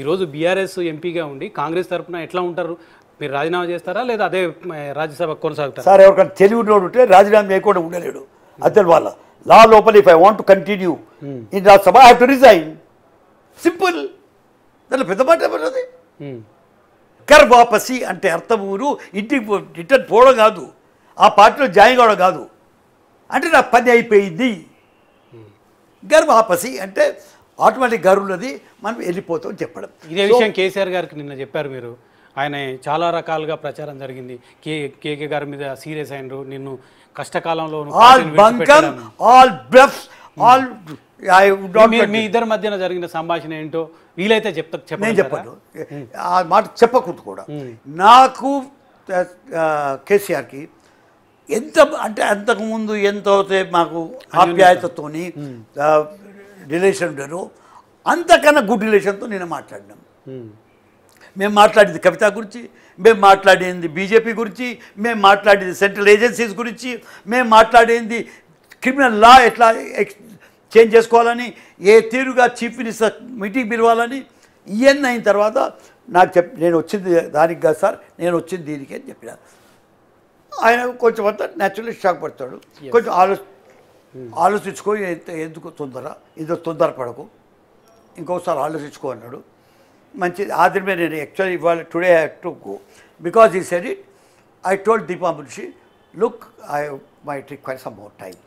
ఈరోజు బీఆర్ఎస్ ఎంపీగా ఉండి కాంగ్రెస్ తరఫున ఎట్లా ఉంటారు మీరు రాజీనామా చేస్తారా లేదా అదే రాజ్యసభ కొనసాగుతారు సార్ ఎవరికైనా తెలివినోడు ఉంటే రాజీనామా చేయకుండా ఉండలేడు అతని వాళ్ళ లా లోపల if I want continue in Rajya Sabha Sabha have to resign simple దాని పెద్ద మాట ఏమన్నది hmm. కర్ వాపసి అంటే అర్థం ఊరు ఇంటికి రిటర్న్ పోవడం కాదు ఆ పార్టీలో జాయిన్ కావడం కాదు అంటే నా పని అయిపోయింది గర్వాపసి hmm. అంటే ఆటోమేటిక్ గర్వులది మనం వెళ్ళిపోతాం చెప్పడం ఇదే విషయం కేసీఆర్ గారికి నిన్న చెప్పారు మీరు ఆయన చాలా రకాలుగా ప్రచారం జరిగింది కే కేకే గారి మీద సీరియస్ అయినరు నిన్ను కష్టకాలంలో ఆల్ ఆల్ మీ ఇద్దరి మధ్యన జరిగిన సంభాషణ ఏంటో వీలైతే చెప్తా చెప్ప నేను ఆ మాట చెప్పకూడదు కూడా నాకు కేసీఆర్కి ఎంత అంటే అంతకుముందు ఎంతో మాకు ఆప్యాయతతోని రిలేషన్ ఉండరు అంతకన్నా గుడ్ రిలేషన్తో నేను మాట్లాడినాం మేము మాట్లాడింది కవిత గురించి మేము మాట్లాడింది బీజేపీ గురించి మేము మాట్లాడింది సెంట్రల్ ఏజెన్సీస్ గురించి మేము మాట్లాడింది క్రిమినల్ లా ఎట్లా చేంజ్ చేసుకోవాలని ఏ తీరుగా చీఫ్ మినిస్టర్ మీటింగ్ పిలవాలని ఇవన్నీ అయిన తర్వాత నాకు చెప్ నేను వచ్చింది దానికి కాదు సార్ నేను వచ్చింది దీనికి అని చెప్పిన ఆయన కొంచెం అంతా న్యాచురల్ షాక్ పడతాడు కొంచెం ఆలోచన Hmm. ఆలోచించుకో ఎందుకు తొందర ఇది పడకు ఇంకోసారి ఆలోచించుకో అన్నాడు మంచిది ఆదిమే నేను యాక్చువల్ ఇవాళ today I took because he said it I told Deepa Munshi look I my fire some more time